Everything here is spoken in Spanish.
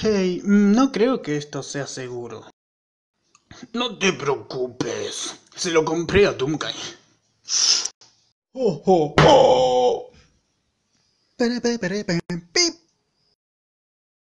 Hey, mm, no creo que esto sea seguro. No te preocupes. Se lo compré a Tumkai. Oh, oh, oh.